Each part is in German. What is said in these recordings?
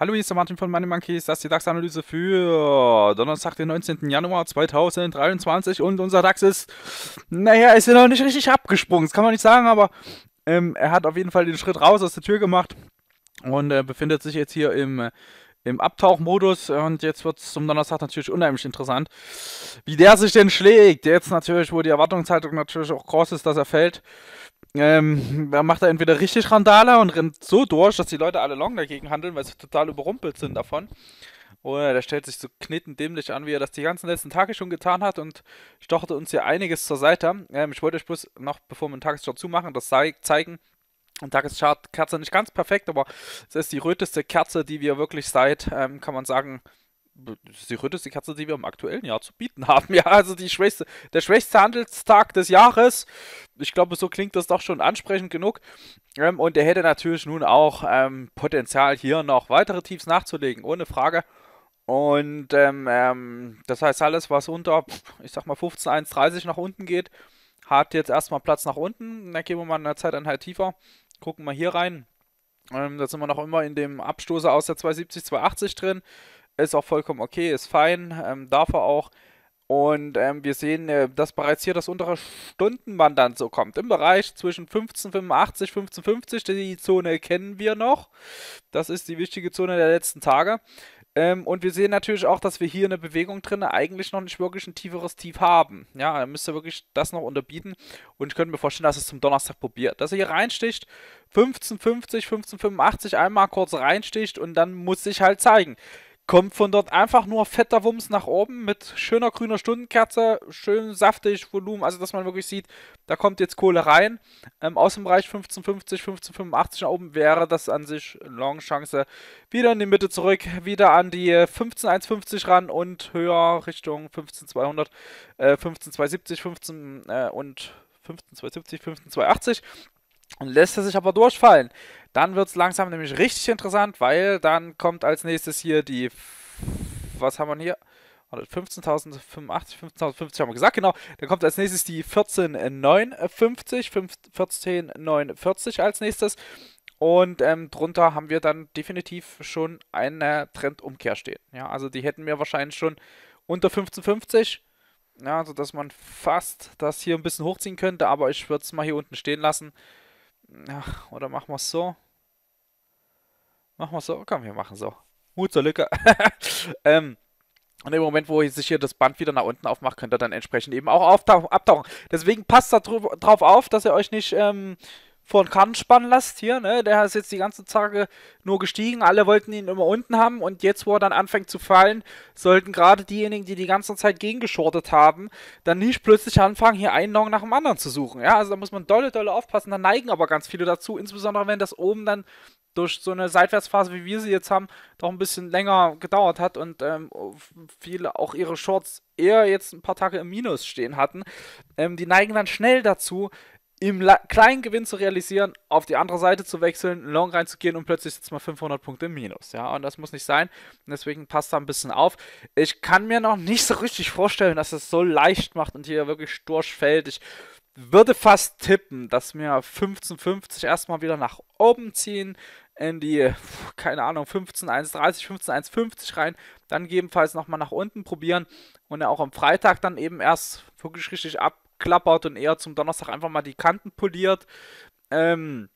Hallo, hier ist der Martin von Money Das ist die DAX-Analyse für Donnerstag, den 19. Januar 2023. Und unser DAX ist, naja, ist ja noch nicht richtig abgesprungen. Das kann man nicht sagen, aber ähm, er hat auf jeden Fall den Schritt raus aus der Tür gemacht und äh, befindet sich jetzt hier im im Abtauchmodus. Und jetzt wird es zum Donnerstag natürlich unheimlich interessant, wie der sich denn schlägt. Jetzt natürlich, wo die Erwartungshaltung natürlich auch groß ist, dass er fällt. Ähm, da macht da entweder richtig Randale und rennt so durch, dass die Leute alle long dagegen handeln, weil sie total überrumpelt sind davon. Oder der stellt sich so knittendämlich an, wie er das die ganzen letzten Tage schon getan hat und stochte uns hier einiges zur Seite. Ähm, ich wollte euch bloß noch, bevor wir den Tagesschau zumachen, das zeigen, und da ist Kerze nicht ganz perfekt, aber es ist die röteste Kerze, die wir wirklich seit, ähm, kann man sagen, die röteste Kerze, die wir im aktuellen Jahr zu bieten haben. Ja, also die schwächste, der schwächste Handelstag des Jahres. Ich glaube, so klingt das doch schon ansprechend genug. Ähm, und der hätte natürlich nun auch ähm, Potenzial, hier noch weitere Tiefs nachzulegen, ohne Frage. Und ähm, ähm das heißt, alles, was unter, ich sag mal, 15,130 nach unten geht, hat jetzt erstmal Platz nach unten. Dann gehen wir mal eine halt tiefer. Gucken wir hier rein. Ähm, da sind wir noch immer in dem Abstoßer aus der 270, 280 drin. Ist auch vollkommen okay, ist fein, ähm, darf er auch. Und ähm, wir sehen, äh, dass bereits hier das untere Stundenband dann so kommt. Im Bereich zwischen 1585, 1550, die Zone kennen wir noch. Das ist die wichtige Zone der letzten Tage. Ähm, und wir sehen natürlich auch, dass wir hier eine Bewegung drin eigentlich noch nicht wirklich ein tieferes Tief haben. Ja, er müsste wirklich das noch unterbieten. Und ich könnte mir vorstellen, dass es zum Donnerstag probiert. Dass er hier reinsticht, 15,50, 15,85 einmal kurz reinsticht und dann muss sich halt zeigen kommt von dort einfach nur fetter Wumms nach oben mit schöner grüner Stundenkerze, schön saftig Volumen, also dass man wirklich sieht, da kommt jetzt Kohle rein. Ähm, aus dem Bereich 1550, 1585 nach oben wäre das an sich Long-Chance. Wieder in die Mitte zurück, wieder an die 15150 ran und höher Richtung 15200, äh, 15270, 15 äh, und 15270, 15280. lässt er sich aber durchfallen. Dann wird es langsam nämlich richtig interessant, weil dann kommt als nächstes hier die. Was haben wir hier? 15.085, 15.050 haben wir gesagt, genau. Dann kommt als nächstes die 14.950, 14.940 als nächstes. Und ähm, drunter haben wir dann definitiv schon eine Trendumkehr stehen. Ja, also die hätten wir wahrscheinlich schon unter 15,50. Ja, sodass man fast das hier ein bisschen hochziehen könnte, aber ich würde es mal hier unten stehen lassen. Ach, oder machen wir es so? Machen wir es so? Komm, wir machen so. Mut zur Lücke. ähm, und im Moment, wo sich hier das Band wieder nach unten aufmacht, könnt ihr dann entsprechend eben auch auftauchen, abtauchen. Deswegen passt da drauf auf, dass ihr euch nicht ähm, vor den Kant spannen lässt hier, ne? Der ist jetzt die ganzen Tage nur gestiegen, alle wollten ihn immer unten haben und jetzt, wo er dann anfängt zu fallen, sollten gerade diejenigen, die die ganze Zeit gegengeschortet haben, dann nicht plötzlich anfangen, hier einen Long nach dem anderen zu suchen, ja? Also da muss man dolle, dolle aufpassen, da neigen aber ganz viele dazu, insbesondere wenn das oben dann durch so eine Seitwärtsphase, wie wir sie jetzt haben, doch ein bisschen länger gedauert hat und ähm, viele auch ihre Shorts eher jetzt ein paar Tage im Minus stehen hatten, ähm, die neigen dann schnell dazu, im La kleinen Gewinn zu realisieren, auf die andere Seite zu wechseln, Long reinzugehen und plötzlich sitzt man 500 Punkte im Minus. Ja, und das muss nicht sein. deswegen passt da ein bisschen auf. Ich kann mir noch nicht so richtig vorstellen, dass es das so leicht macht und hier wirklich durchfällt. Ich würde fast tippen, dass wir 1550 erstmal wieder nach oben ziehen, in die, keine Ahnung, 15,130, 15,150 rein, dann gegebenenfalls nochmal nach unten probieren und ja auch am Freitag dann eben erst wirklich richtig ab klappert und eher zum Donnerstag einfach mal die Kanten poliert. Ähm,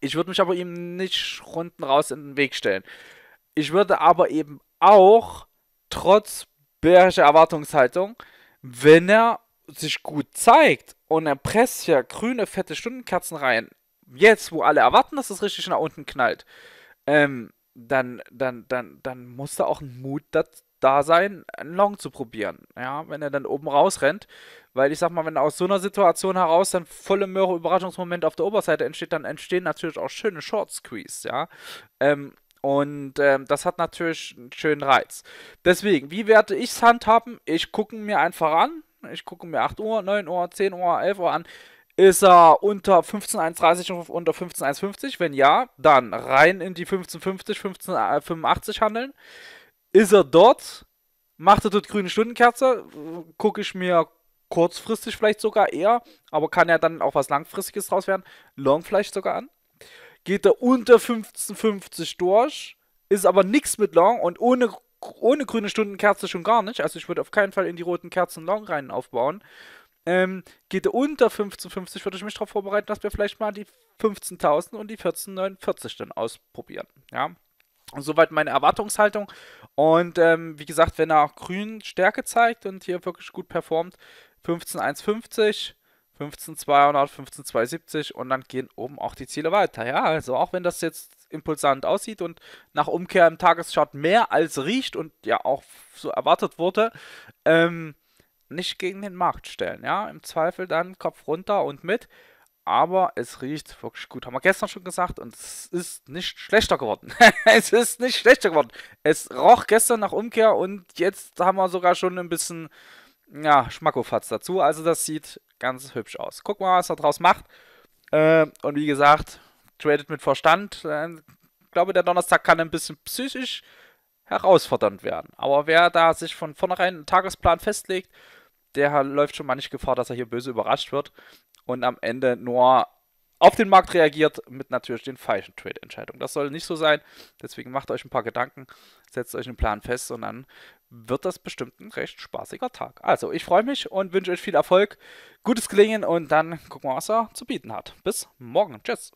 ich würde mich aber ihm nicht runden raus in den Weg stellen. Ich würde aber eben auch, trotz bärischer Erwartungshaltung, wenn er sich gut zeigt und er presst hier grüne, fette Stundenkerzen rein, jetzt, wo alle erwarten, dass es richtig nach unten knallt, ähm, dann, dann, dann, dann muss da auch ein Mut da sein, einen Long zu probieren. Ja, wenn er dann oben rausrennt. Weil ich sag mal, wenn aus so einer Situation heraus dann volle Möhre Überraschungsmoment auf der Oberseite entsteht, dann entstehen natürlich auch schöne Short Squeeze, ja. Ähm, und ähm, das hat natürlich einen schönen Reiz. Deswegen, wie werde ich es handhaben? Ich gucke mir einfach an. Ich gucke mir 8 Uhr, 9 Uhr, 10 Uhr, 11 Uhr an ist er unter 15,130 und unter 15,150? Wenn ja, dann rein in die 15,50, 15,85 handeln. Ist er dort? Macht er dort grüne Stundenkerze? Gucke ich mir kurzfristig vielleicht sogar eher, aber kann ja dann auch was Langfristiges draus werden. Long vielleicht sogar an. Geht er unter 15,50 durch? Ist aber nichts mit Long und ohne ohne grüne Stundenkerze schon gar nicht. Also ich würde auf keinen Fall in die roten Kerzen Long rein aufbauen. Ähm, geht unter 1550, würde ich mich darauf vorbereiten, dass wir vielleicht mal die 15.000 und die 1449 dann ausprobieren. Ja. Soweit meine Erwartungshaltung. Und ähm, wie gesagt, wenn er auch grün Stärke zeigt und hier wirklich gut performt, 15,150, 15,200, 15,270 und dann gehen oben auch die Ziele weiter. Ja, also auch wenn das jetzt impulsant aussieht und nach Umkehr im Tageschart mehr als riecht und ja auch so erwartet wurde, ähm, nicht gegen den Markt stellen. Ja, im Zweifel dann Kopf runter und mit. Aber es riecht wirklich gut. Haben wir gestern schon gesagt und es ist nicht schlechter geworden. es ist nicht schlechter geworden. Es roch gestern nach Umkehr und jetzt haben wir sogar schon ein bisschen ja, Schmackofatz dazu. Also das sieht ganz hübsch aus. Guck mal, was er draus macht. Äh, und wie gesagt, tradet mit Verstand. Äh, ich glaube, der Donnerstag kann ein bisschen psychisch herausfordernd werden. Aber wer da sich von vornherein einen Tagesplan festlegt, der läuft schon manche Gefahr, dass er hier böse überrascht wird und am Ende nur auf den Markt reagiert mit natürlich den falschen Trade-Entscheidungen. Das soll nicht so sein. Deswegen macht euch ein paar Gedanken, setzt euch einen Plan fest und dann wird das bestimmt ein recht spaßiger Tag. Also, ich freue mich und wünsche euch viel Erfolg, gutes Gelingen und dann gucken wir, was er zu bieten hat. Bis morgen. Tschüss.